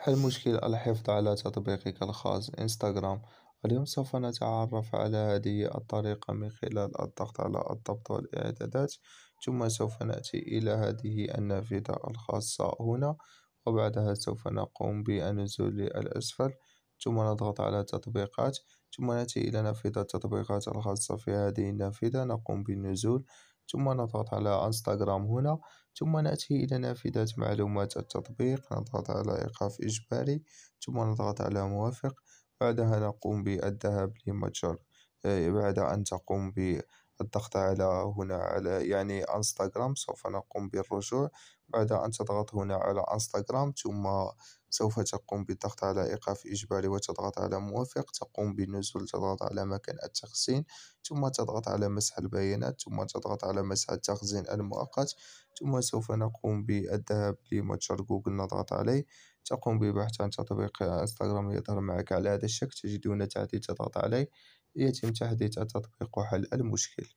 حل مشكل الحفظ على تطبيقك الخاص إنستغرام اليوم سوف نتعرف على هذه الطريقة من خلال الضغط على الضبط والإعدادات ثم سوف نأتي إلى هذه النافذة الخاصة هنا وبعدها سوف نقوم بالنزول الأسفل ثم نضغط على تطبيقات ثم نأتي إلى نافذة التطبيقات الخاصة في هذه النافذة نقوم بالنزول ثم نضغط على انستغرام هنا ثم نأتي إلى نافذة معلومات التطبيق نضغط على إيقاف إجباري ثم نضغط على موافق بعدها نقوم بالذهاب لمتجر آه، بعد أن تقوم ب الضغط على هنا على يعني انستغرام سوف نقوم بالرجوع بعد أن تضغط هنا على انستغرام ثم سوف تقوم بالضغط على إيقاف إجباري وتضغط على موافق تقوم بالنزول تضغط على مكان التخزين ثم تضغط على مسح البيانات ثم تضغط على مسح التخزين المؤقت ثم سوف نقوم بالذهاب لمتجر جوجل نضغط عليه تقوم ببحث عن تطبيق انستغرام يظهر معك على هذا الشكل تجدون تعديل تضغط عليه يتم تحديث التطبيق وحل المشكل